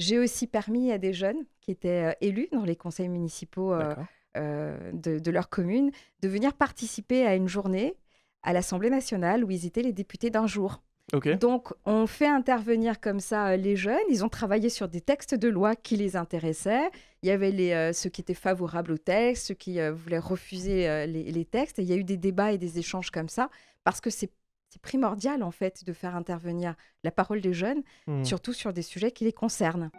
J'ai aussi permis à des jeunes qui étaient euh, élus dans les conseils municipaux euh, euh, de, leur commune de venir participer à une journée à l'Assemblée nationale où ils étaient les députés d'un jour. Donc, on fait intervenir comme ça les jeunes. Ils ont travaillé sur des textes de loi qui les intéressaient. Il y avait les, ceux qui étaient favorables aux textes, ceux qui voulaient refuser les, textes. il y a eu des débats et des échanges comme ça parce que c'est c'est primordial en fait de faire intervenir la parole des jeunes, mmh. surtout sur des sujets qui les concernent.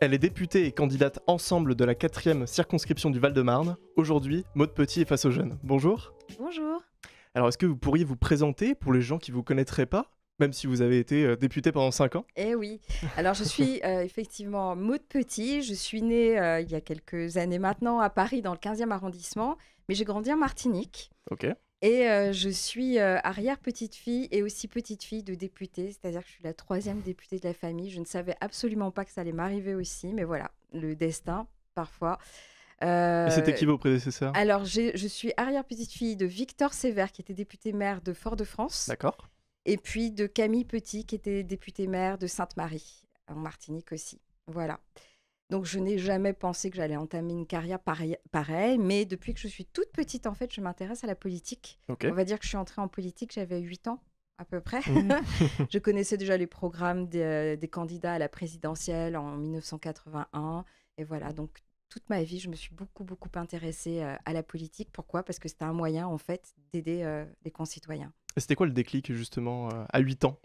Elle est députée et candidate ensemble de la quatrième circonscription du Val-de-Marne. Aujourd'hui, Maude Petit est face aux jeunes. Bonjour. Bonjour. Alors, est-ce que vous pourriez vous présenter pour les gens qui ne vous connaîtraient pas même si vous avez été euh, député députée pendant 5 ans. Eh oui, alors je suis euh, effectivement Maude Petit, je suis née euh, il y a quelques années maintenant à Paris dans le 15e arrondissement, mais j'ai grandi en Martinique. Ok. Et je suis arrière-petite-fille et aussi petite-fille de députée, c'est-à-dire que je suis la troisième députée de la famille. Je ne savais absolument pas que ça allait m'arriver aussi, mais voilà, le destin parfois. Euh, C'était qui vos prédécesseurs Alors, je suis arrière-petite-fille de Victor Sévère, qui était député maire de Fort-de-France. D'accord et puis de Camille Petit, qui était députée maire de Sainte-Marie, en Martinique aussi. Voilà. Donc je n'ai jamais pensé que j'allais entamer une carrière pareille, mais depuis que je suis toute petite, en fait, je m'intéresse à la politique. On va dire que je suis entrée en politique, j'avais 8 ans à peu près. Mmh. je connaissais déjà les programmes des, euh, candidats à la présidentielle en 1981. Et voilà, donc toute ma vie, je me suis beaucoup, beaucoup intéressée euh, à la politique. Pourquoi Parce que c'était un moyen, en fait, d'aider des euh, les concitoyens. C'était quoi le déclic justement euh, à 8 ans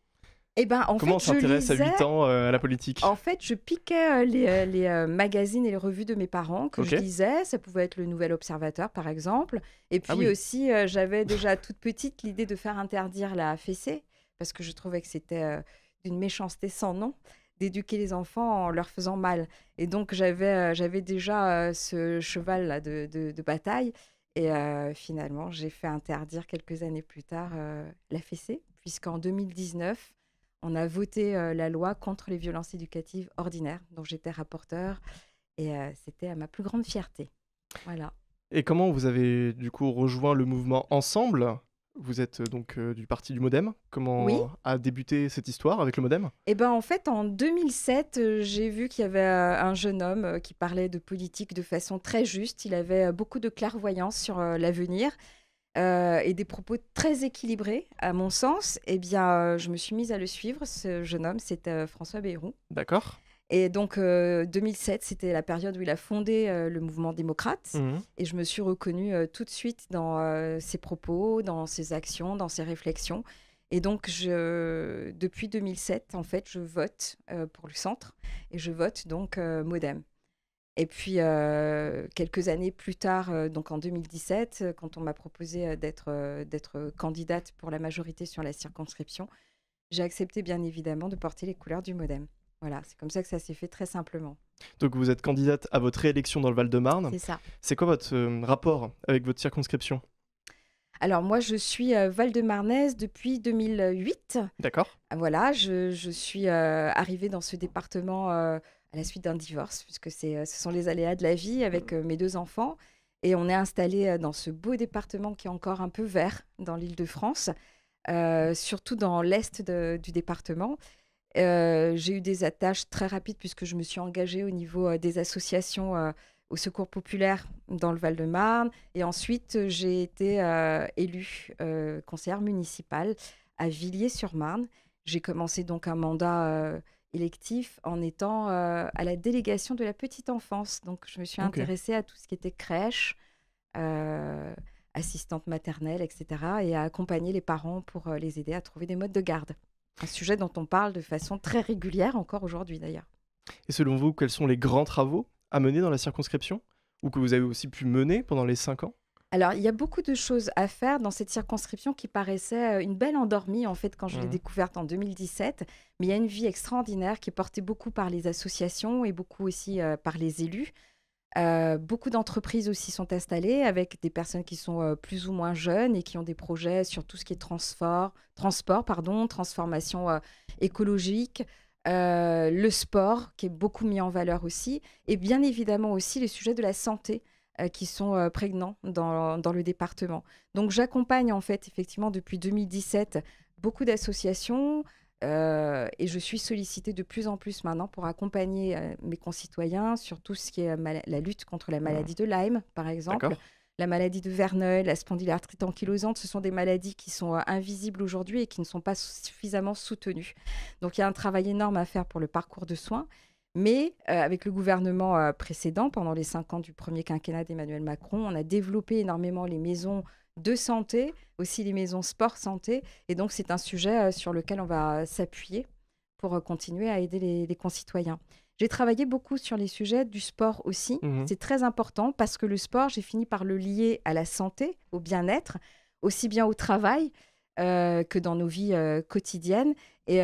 eh ben, Comment on s'intéresse à 8 ans euh, à la politique En fait, je piquais euh, les, magazines et les revues de mes parents que je lisais. Ça pouvait être le Nouvel Observateur, par exemple. Et ah puis aussi, j'avais déjà toute petite l'idée de faire interdire la fessée, parce que je trouvais que c'était d'une méchanceté sans nom d'éduquer les enfants en leur faisant mal. Et donc, j'avais déjà ce cheval -là de, bataille. Et finalement, j'ai fait interdire quelques années plus tard la fessée, puisqu'en 2019, on a voté la loi contre les violences éducatives ordinaires, dont j'étais rapporteur, et c'était à ma plus grande fierté. Voilà. Et comment vous avez du coup rejoint le mouvement ensemble vous êtes euh, donc euh, du parti du Modem. Comment a débuté cette histoire avec le Modem Eh ben en fait, en 2007, euh, j'ai vu qu'il y avait un jeune homme qui parlait de politique de façon très juste. Il avait beaucoup de clairvoyance sur l'avenir et des propos très équilibrés, à mon sens. Eh bien, je me suis mise à le suivre. Ce jeune homme, c'était François Bayrou. D'accord. Et donc, 2007, euh, c'était la période où il a fondé euh, le mouvement démocrate. Mhm. Et je me suis reconnue euh, tout de suite dans ses propos, dans ses actions, dans ses réflexions. Et donc, je, depuis 2007, en fait, je vote pour le centre et je vote donc Modem. Et puis, quelques années plus tard, donc en 2017, quand on m'a proposé d'être candidate pour la majorité sur la circonscription, j'ai accepté bien évidemment de porter les couleurs du Modem. Voilà, c'est comme ça que ça s'est fait très simplement. Donc vous êtes candidate à votre réélection dans le Val-de-Marne. C'est ça. C'est quoi votre euh, rapport avec votre circonscription alors moi, je suis euh, Val-de-Marnaise depuis 2008. D'accord. Voilà, je, suis euh, arrivée dans ce département à la suite d'un divorce, puisque ce sont les aléas de la vie avec mmh. mes deux enfants. Et on est installé dans ce beau département qui est encore un peu vert dans l'île de France, surtout dans l'est du département. Euh, j'ai eu des attaches très rapides puisque je me suis engagée au niveau euh, des associations euh, au secours populaire dans le Val-de-Marne. Et ensuite, j'ai été élue conseillère municipale à Villiers-sur-Marne. J'ai commencé donc un mandat électif en étant à la délégation de la petite enfance. Donc, je me suis intéressée à tout ce qui était crèche, assistante maternelle, etc. et à accompagner les parents pour les aider à trouver des modes de garde. Un sujet dont on parle de façon très régulière encore aujourd'hui d'ailleurs. Et selon vous, quels sont les grands travaux à mener dans la circonscription ou que vous avez aussi pu mener pendant les cinq ans alors, il y a beaucoup de choses à faire dans cette circonscription qui paraissait euh, une belle endormie, en fait, quand je l'ai mmh. découverte en 2017. Mais il y a une vie extraordinaire qui est portée beaucoup par les associations et beaucoup aussi euh, par les élus. Euh, beaucoup d'entreprises aussi sont installées avec des personnes qui sont euh, plus ou moins jeunes et qui ont des projets sur tout ce qui est transport, transport pardon, transformation euh, écologique, le sport qui est beaucoup mis en valeur aussi, et bien évidemment aussi les sujets de la santé qui sont prégnants dans, dans, le département. Donc j'accompagne en fait effectivement depuis 2017 beaucoup d'associations, euh, et je suis sollicitée de plus en plus maintenant pour accompagner euh, mes concitoyens sur tout ce qui est euh, la lutte contre la mmh. maladie de Lyme, par exemple. La maladie de Verneuil, la spondylarthrite ankylosante, ce sont des maladies qui sont invisibles aujourd'hui et qui ne sont pas suffisamment soutenues. Donc il y a un travail énorme à faire pour le parcours de soins. Mais avec le gouvernement précédent, pendant les cinq ans du premier quinquennat d'Emmanuel Macron, on a développé énormément les maisons de santé, aussi les maisons sport santé. Et donc, c'est un sujet euh, sur lequel on va euh, s'appuyer pour euh, continuer à aider les, concitoyens. J'ai travaillé beaucoup sur les sujets du sport aussi. Mmh c'est très important parce que le sport, j'ai fini par le lier à la santé, au bien-être, aussi bien au travail que dans nos vies quotidiennes. Et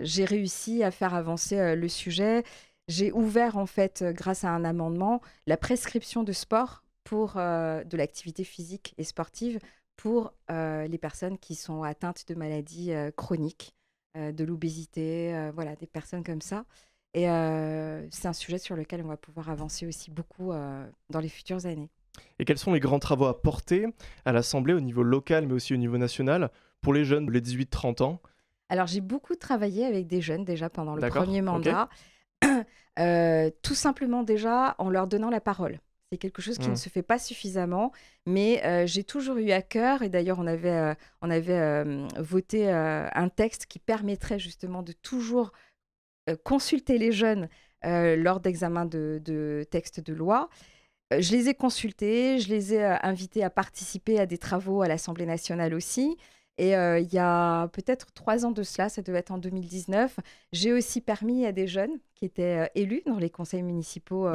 j'ai réussi à faire avancer le sujet. J'ai ouvert, en fait, grâce à un amendement, la prescription de sport pour euh, de l'activité physique et sportive pour euh, les personnes qui sont atteintes de maladies euh, chroniques, de l'obésité, voilà, des personnes comme ça. Et c'est un sujet sur lequel on va pouvoir avancer aussi beaucoup dans les futures années. Et quels sont les grands travaux à porter à l'Assemblée au niveau local, mais aussi au niveau national, pour les jeunes, les 18-30 ans Alors j'ai beaucoup travaillé avec des jeunes déjà pendant le premier mandat, tout simplement déjà en leur donnant la parole. C'est quelque chose qui ne mmh. se fait pas suffisamment, mais euh, j'ai toujours eu à cœur, et d'ailleurs on avait, euh, on avait voté euh, un texte qui permettrait justement de toujours consulter les jeunes lors d'examens de, de textes de loi. Je les ai consultés, je les ai invités à participer à des travaux à l'Assemblée nationale aussi. Et il y a peut-être trois ans de cela, ça devait être en 2019, j'ai aussi permis à des jeunes qui étaient élus dans les conseils municipaux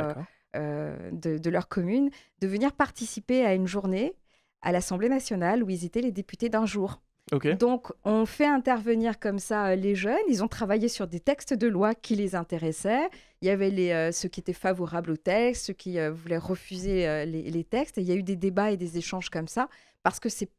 euh, de, leur commune, de venir participer à une journée à l'Assemblée nationale où ils étaient les députés d'un jour. Donc, on fait intervenir comme ça euh, les jeunes. Ils ont travaillé sur des textes de loi qui les intéressaient. Il y avait les, euh, ceux qui étaient favorables aux textes, ceux qui voulaient refuser les, textes. il y a eu des débats et des échanges comme ça, parce que c'est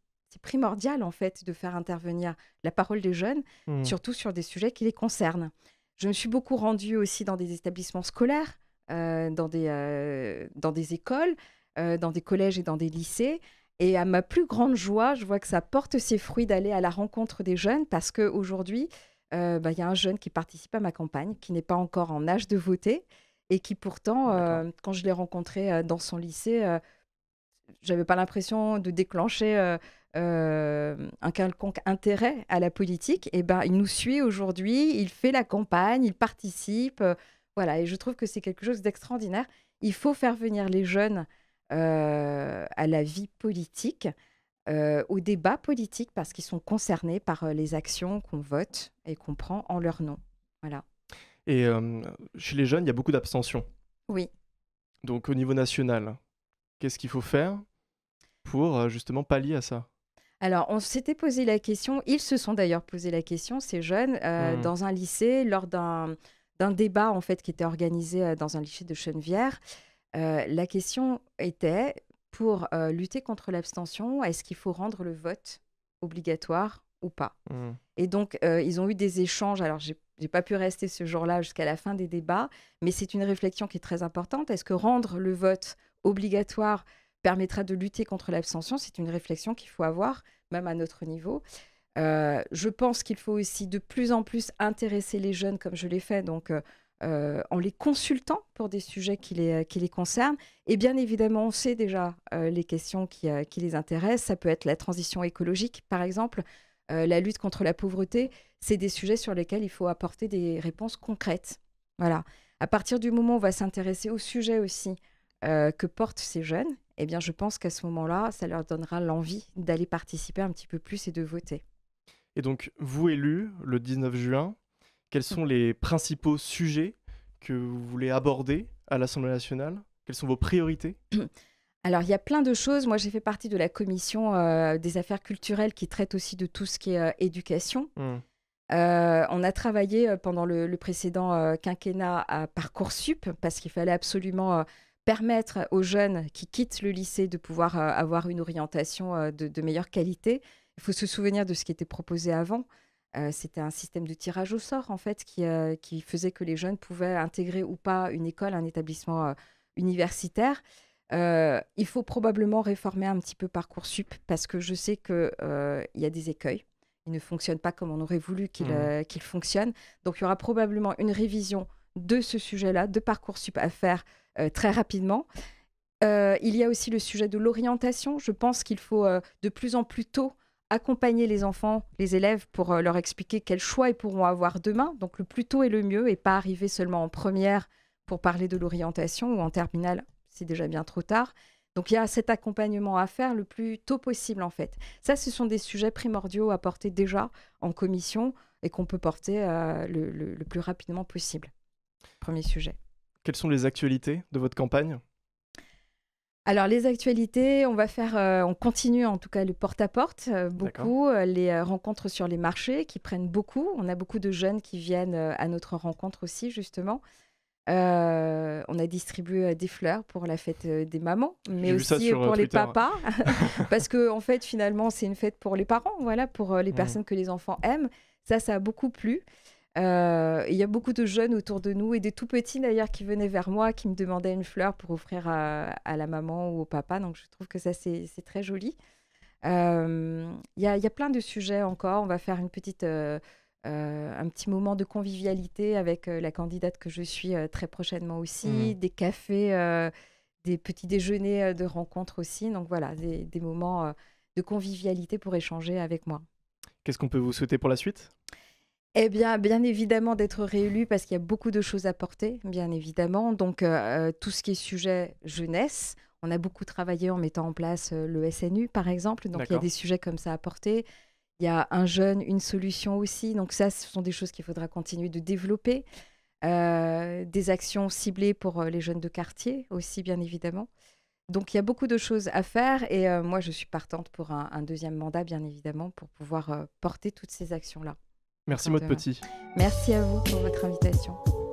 primordial, en fait, de faire intervenir la parole des jeunes, mmh. surtout sur des sujets qui les concernent. Je me suis beaucoup rendue aussi dans des établissements scolaires euh, dans, des, euh, dans des écoles, euh, dans des collèges et dans des lycées. Et à ma plus grande joie, je vois que ça porte ses fruits d'aller à la rencontre des jeunes parce qu'aujourd'hui, bah, il y a un jeune qui participe à ma campagne, qui n'est pas encore en âge de voter et qui pourtant, ah, quand je l'ai rencontré dans son lycée, j'avais pas l'impression de déclencher un quelconque intérêt à la politique. Et ben, il nous suit aujourd'hui, il fait la campagne, il participe. Voilà, et je trouve que c'est quelque chose d'extraordinaire. Il faut faire venir les jeunes euh, à la vie politique, euh, au débat politique, parce qu'ils sont concernés par euh, les actions qu'on vote et qu'on prend en leur nom. Voilà. Et chez les jeunes, il y a beaucoup d'abstention. Oui. Donc au niveau national, qu'est-ce qu'il faut faire pour justement pallier à ça alors, on s'était posé la question, ils se sont d'ailleurs posé la question, ces jeunes, mmh. dans un lycée, lors d'un d'un débat en fait qui était organisé euh, dans un lycée de Chenevière. Euh, la question était pour euh, lutter contre l'abstention, est-ce qu'il faut rendre le vote obligatoire ou pas mmh. Et donc ils ont eu des échanges. Alors j'ai n'ai pas pu rester ce jour-là jusqu'à la fin des débats, mais c'est une réflexion qui est très importante. Est-ce que rendre le vote obligatoire permettra de lutter contre l'abstention C'est une réflexion qu'il faut avoir, même à notre niveau. Euh, je pense qu'il faut aussi de plus en plus intéresser les jeunes, comme je l'ai fait, donc euh, euh, en les consultant pour des sujets qui les, qui les concernent. Et bien évidemment, on sait déjà les questions qui, qui, les intéressent. Ça peut être la transition écologique, par exemple, la lutte contre la pauvreté. C'est des sujets sur lesquels il faut apporter des réponses concrètes. Voilà. À partir du moment où on va s'intéresser aux sujets aussi que portent ces jeunes, eh bien, je pense qu'à ce moment-là, ça leur donnera l'envie d'aller participer un petit peu plus et de voter. Et donc, vous élu le 19 juin, quels sont les principaux sujets que vous voulez aborder à l'Assemblée nationale Quelles sont vos priorités Alors, il y a plein de choses. Moi, j'ai fait partie de la commission euh, des affaires culturelles qui traite aussi de tout ce qui est euh, éducation. Mmh. Euh, on a travaillé pendant le, précédent quinquennat à Parcoursup parce qu'il fallait absolument permettre aux jeunes qui quittent le lycée de pouvoir avoir une orientation de meilleure qualité. Il faut se souvenir de ce qui était proposé avant. Euh, c'était un système de tirage au sort, en fait, euh, qui, faisait que les jeunes pouvaient intégrer ou pas une école, un établissement euh, universitaire. il faut probablement réformer un petit peu Parcoursup parce que je sais qu'il y a des écueils. Il ne fonctionne pas comme on aurait voulu qu'il mmh. fonctionne. Donc il y aura probablement une révision de ce sujet-là, de Parcoursup à faire très rapidement. il y a aussi le sujet de l'orientation. Je pense qu'il faut de plus en plus tôt accompagner les enfants, les élèves, pour euh, leur expliquer quels choix ils pourront avoir demain. Donc le plus tôt et le mieux et pas arriver seulement en première pour parler de l'orientation ou en terminale, c'est déjà bien trop tard. Donc il y a cet accompagnement à faire le plus tôt possible en fait. Ça, ce sont des sujets primordiaux à porter déjà en commission et qu'on peut porter euh, le plus rapidement possible. Premier sujet. Quelles sont les actualités de votre campagne alors les actualités, on va faire, euh, on continue en tout cas le porte-à-porte euh, beaucoup, euh, les rencontres sur les marchés qui prennent beaucoup. On a beaucoup de jeunes qui viennent à notre rencontre aussi justement. on a distribué des fleurs pour la fête des mamans, mais aussi pour les papas, parce que en fait finalement c'est une fête pour les parents, voilà, pour les mm. personnes que les enfants aiment. Ça, ça a beaucoup plu. Euh, il y a beaucoup de jeunes autour de nous et des tout petits d'ailleurs qui venaient vers moi, qui me demandaient une fleur pour offrir à, la maman ou au papa. Donc je trouve que ça, c'est très joli. Euh, il y, a, plein de sujets encore. On va faire une petite, euh, un petit moment de convivialité avec la candidate que je suis très prochainement aussi, mm. des cafés, des petits déjeuners de rencontre aussi. Donc voilà, des moments de convivialité pour échanger avec moi. Qu'est-ce qu'on peut vous souhaiter pour la suite eh bien, bien évidemment d'être réélu parce qu'il y a beaucoup de choses à porter, bien évidemment. Donc, euh, euh, tout ce qui est sujet jeunesse, on a beaucoup travaillé en mettant en place euh, le SNU, par exemple. Donc, il y a des sujets comme ça à porter. Il y a un jeune, une solution aussi. Donc, ça, ce sont des choses qu'il faudra continuer de développer. des actions ciblées pour les jeunes de quartier aussi, bien évidemment. Donc, il y a beaucoup de choses à faire. Et moi, je suis partante pour un deuxième mandat, bien évidemment, pour pouvoir porter toutes ces actions-là. Merci, Maud Petit. Merci à vous pour votre invitation.